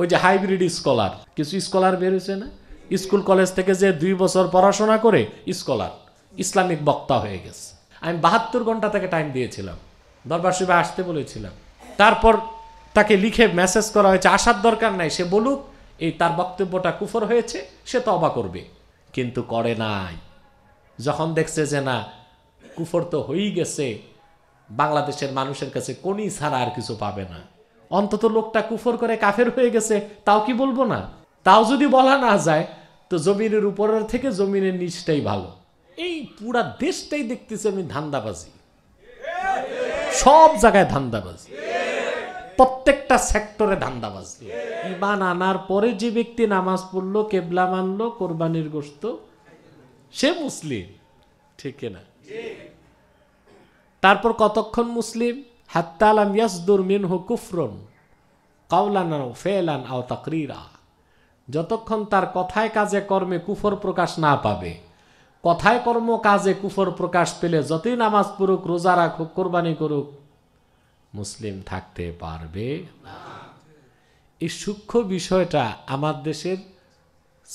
ওই যে hybrid scholar কিছু স্কলার হয়েছে না স্কুল কলেজ থেকে যে দুই বছর পড়াশোনা করে স্কলার ইসলামিক বক্তা হয়ে গেছে আমি বাহাত্তর ঘন্টা তাকে টাইম দিয়েছিলাম দরবার শিবে আসতে বলেছিলাম তারপর তাকে লিখে মেসেজ করা হয়েছে আসার দরকার নাই সে বলুক এই তার বক্তব্যটা কুফর হয়েছে সে তো অবা করবে কিন্তু করে নাই যখন দেখছে যে না কুফর তো হয়েই গেছে বাংলাদেশের মানুষের কাছে কোনই ছাড়া আর কিছু পাবে না অন্তত লোকটা কুফর করে কাফের হয়ে গেছে তাও কি বলবো না তাও যদি বলা না যায় তো জমিনের উপরের থেকে জমিনের নিচটাই ভালো এই পুরা দেশটাই দেখতেছি আমি ধান্দাবাজি সব জায়গায় ধান্দাবাজি প্রত্যেকটা সেক্টরে ধান্দাবাজি ইমান আনার পরে যে ব্যক্তি নামাজ পড়লো কেবলা মানলো কোরবানির গোস্ত সে মুসলিম ঠিক না তারপর কতক্ষণ মুসলিম হাত্তালাম ইয়াসদুর মিনহু কুফরুন কাউলান ফেলান আও তাকরিরা যতক্ষণ তার কথায় কাজে কর্মে কুফর প্রকাশ না পাবে কথায় কর্ম কাজে কুফর প্রকাশ পেলে যতই নামাজ পড়ুক রোজা রাখুক কোরবানি করুক মুসলিম থাকতে পারবে এই সূক্ষ্ম বিষয়টা আমার দেশের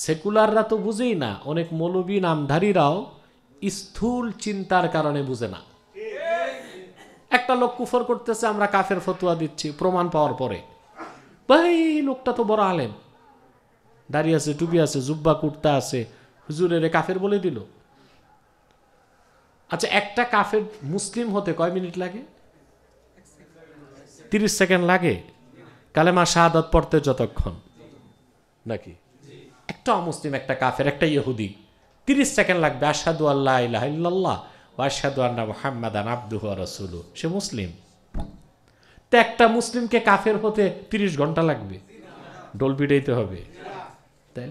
সেকুলাররা তো বুঝেই না অনেক মৌলবী নামধারীরাও স্থূল চিন্তার কারণে বুঝে না একটা লোক কুফর করতেছে আমরা কাফের ফতুয়া দিচ্ছি প্রমাণ পাওয়ার পরে ভাই লোকটা তো বড় আলেম দাঁড়িয়ে আছে টুপি আছে জুব্বা কুর্তা আছে হুজুরের কাফের বলে দিল আচ্ছা একটা কাফের মুসলিম হতে কয় মিনিট লাগে তিরিশ সেকেন্ড লাগে কালেমা শাহাদত পড়তে যতক্ষণ নাকি একটা অমুসলিম একটা কাফের একটা ইহুদি তিরিশ সেকেন্ড লাগবে আসাদু আল্লাহ ইহ্লাহ ওয়াসাদু আন্না মোহাম্মদান আব্দুহ রসুলু সে মুসলিম তো একটা মুসলিমকে কাফের হতে ৩০ ঘন্টা লাগবে ডোল পিটাইতে হবে তাই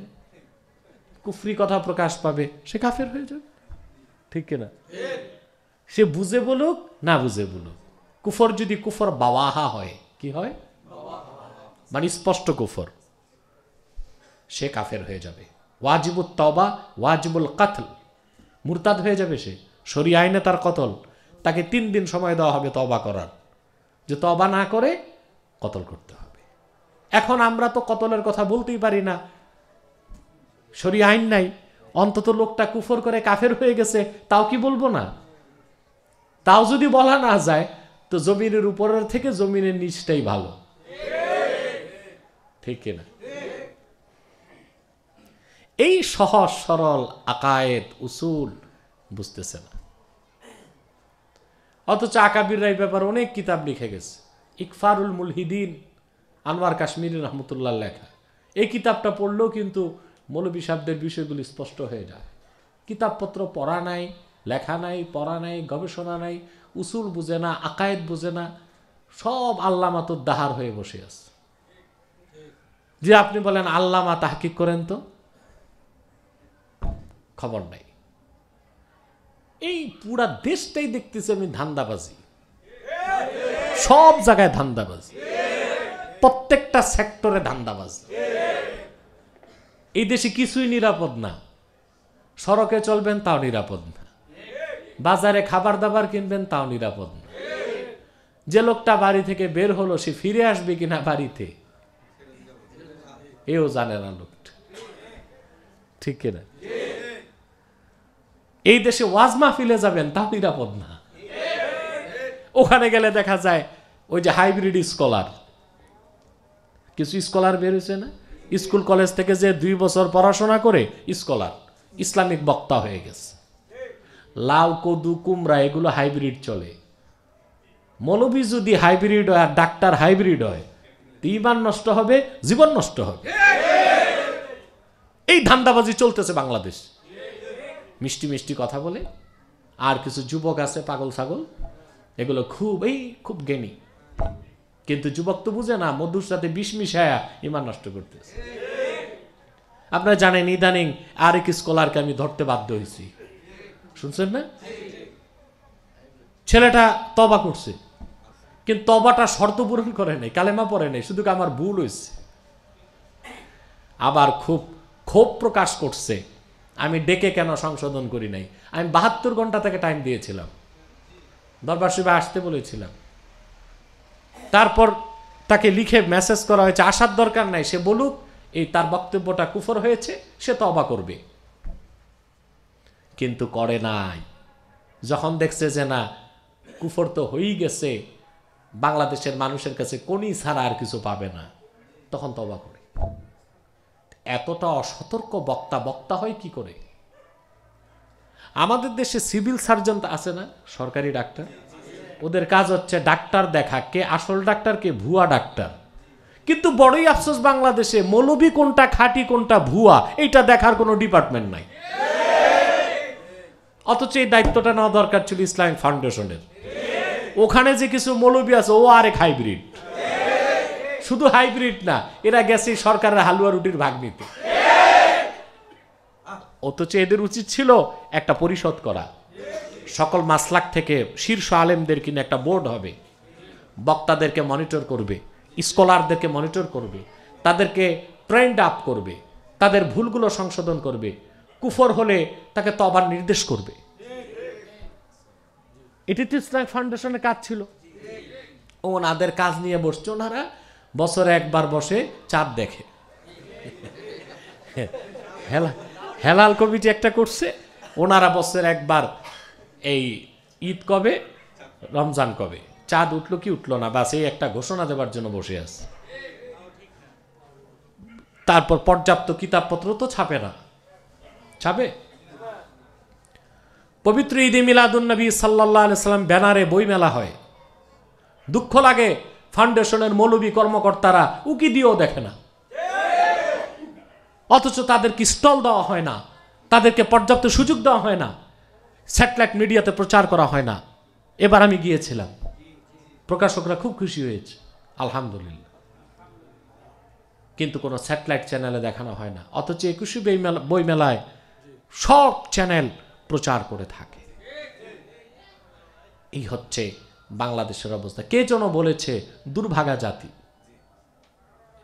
কুফরি কথা প্রকাশ পাবে সে কাফের হয়ে যাবে ঠিক কিনা সে বুঝে বলুক না বুঝে বলুক কুফর যদি কুফর বাওয়াহা হয় কি হয় মানে স্পষ্ট কুফর সে কাফের হয়ে যাবে ওয়াজিবুল তবা ওয়াজিবুল কাতল মুরতাদ হয়ে যাবে সে সরি আইনে তার কতল তাকে তিন দিন সময় দেওয়া হবে তবা করার যে তবা না করে কতল করতে হবে এখন আমরা তো কতলের কথা বলতেই পারি না সরি আইন নাই অন্তত লোকটা কুফর করে কাফের হয়ে গেছে তাও কি বলবো না তাও যদি বলা না যায় তো জমিনের উপরের থেকে জমিনের নিচটাই ভালো ঠিক কিনা এই সহজ সরল আকায়েত উসুল বুঝতেছে না অথচ আকাবিররা এই ব্যাপারে অনেক কিতাব লিখে গেছে ইকফারুল মুলহিদিন আনোয়ার কাশ্মীর রহমতুল্লাহ লেখা এই কিতাবটা পড়লেও কিন্তু মৌলবী বিষয়গুলি স্পষ্ট হয়ে যায় কিতাবপত্র পড়া নাই লেখা নাই পড়া নাই গবেষণা নাই উসুল বুঝে না আকায়েদ বুঝে না সব আল্লাহ মাতর দাহার হয়ে বসে আছে যে আপনি বলেন আল্লামা তাহকিক করেন তো খবর নাই এই পুরা দেশটাই দেখতেছি আমি ধান্দাবাজি সব জায়গায় ধান্দাবাজি প্রত্যেকটা সেক্টরে ধান্দাবাজি এই দেশে কিছুই নিরাপদ না সড়কে চলবেন তাও নিরাপদ না বাজারে খাবার দাবার কিনবেন তাও নিরাপদ না যে লোকটা বাড়ি থেকে বের হলো সে ফিরে আসবে কিনা বাড়িতে এও জানে না লোকটা ঠিক কিনা এই দেশে ওয়াজ মাহফিলে যাবেন তাও নিরাপদ না ওখানে গেলে দেখা যায় ওই যে হাইব্রিড স্কলার কিছু স্কলার বেরোছে না স্কুল কলেজ থেকে যে দুই বছর পড়াশোনা করে স্কলার ইসলামিক বক্তা হয়ে গেছে লাউ কদু কুমড়া এগুলো হাইব্রিড চলে মৌলবি যদি হাইব্রিড হয় আর ডাক্তার হাইব্রিড হয় ইমান নষ্ট হবে জীবন নষ্ট হবে এই ধান্দাবাজি চলতেছে বাংলাদেশ মিষ্টি মিষ্টি কথা বলে আর কিছু যুবক আছে পাগল ছাগল এগুলো খুব এই খুব গেমি কিন্তু যুবক তো বুঝে না মধুর সাথে বিষ মিশায়া ইমান নষ্ট করতেছে আপনারা জানেন ইদানিং আর এক স্কলারকে আমি ধরতে বাধ্য হয়েছি শুনছেন না ছেলেটা তবা করছে কিন্তু তবাটা শর্ত পূরণ করে নাই কালেমা পরে নাই শুধু আমার ভুল হয়েছে আবার খুব ক্ষোভ প্রকাশ করছে আমি ডেকে কেন সংশোধন করি নাই আমি বাহাত্তর ঘন্টা তাকে টাইম দিয়েছিলাম দরবার শিবে আসতে বলেছিলাম তারপর তাকে লিখে মেসেজ করা হয়েছে আসার দরকার নাই সে বলুক এই তার বক্তব্যটা কুফর হয়েছে সে তো অবা করবে কিন্তু করে নাই যখন দেখছে যে না কুফর তো হয়েই গেছে বাংলাদেশের মানুষের কাছে কোনই ছাড়া আর কিছু পাবে না তখন অবা করে এতটা অসতর্ক বক্তা বক্তা হয় কি করে আমাদের দেশে সিভিল সার্জন আছে না সরকারি ডাক্তার ওদের কাজ হচ্ছে ডাক্তার দেখা কে আসল ডাক্তার কে ভুয়া ডাক্তার কিন্তু বড়ই আফসোস বাংলাদেশে মৌলবি কোনটা খাঁটি কোনটা ভুয়া এইটা দেখার কোনো ডিপার্টমেন্ট নাই অথচ এই দায়িত্বটা নেওয়া দরকার ছিল ইসলামিক ফাউন্ডেশনের ওখানে যে কিছু মৌলবি আছে ও আরেক হাইব্রিড শুধু হাইব্রিড না এরা গেছে সরকারের হালুয়া রুটির ভাগ নিতে অথচ এদের উচিত ছিল একটা পরিষদ করা সকল মাসলাক থেকে শীর্ষ আলেমদের কিনে একটা বোর্ড হবে বক্তাদেরকে মনিটর করবে স্কলারদেরকে মনিটর করবে তাদেরকে ট্রেন্ড আপ করবে তাদের ভুলগুলো সংশোধন করবে কুফর হলে তাকে তবার নির্দেশ করবে এটি তো ইসলামিক ফাউন্ডেশনের কাজ ছিল ওনাদের কাজ নিয়ে বসছে ওনারা বছরে একবার বসে চাঁদ দেখে হেলাল কমিটি একটা করছে ওনারা বছরে একবার এই ঈদ কবে রমজান কবে চাঁদ উঠলো কি উঠলো না বাস এই একটা ঘোষণা দেবার জন্য বসে আছে তারপর পর্যাপ্ত কিতাবপত্র তো ছাপে না ছাপে পবিত্র ঈদে মিলাদুন্নবী সাল্লাহ সাল্লাম ব্যানারে বই মেলা হয় দুঃখ লাগে ফাউন্ডেশনের মৌলবী কর্মকর্তারা উকি দিয়েও দেখে না অথচ তাদেরকে স্টল দেওয়া হয় না তাদেরকে পর্যাপ্ত সুযোগ দেওয়া হয় না স্যাটেলাইট মিডিয়াতে প্রচার করা হয় না এবার আমি গিয়েছিলাম প্রকাশকরা খুব খুশি হয়েছে আলহামদুলিল্লাহ কিন্তু কোনো স্যাটেলাইট চ্যানেলে দেখানো হয় না অথচ একুশে বইমেলা বইমেলায় সব চ্যানেল প্রচার করে থাকে এই হচ্ছে বাংলাদেশের অবস্থা কে যেন বলেছে দুর্ভাগা জাতি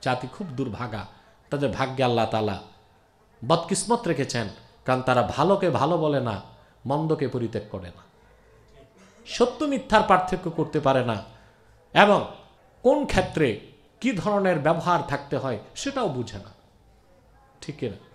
জাতি খুব দুর্ভাগা তাদের ভাগ্যে আল্লাহ তালা বদকিসমত রেখেছেন কারণ তারা ভালোকে ভালো বলে না মন্দকে পরিত্যাগ করে না সত্য মিথ্যার পার্থক্য করতে পারে না এবং কোন ক্ষেত্রে কি ধরনের ব্যবহার থাকতে হয় সেটাও বুঝে না ঠিক না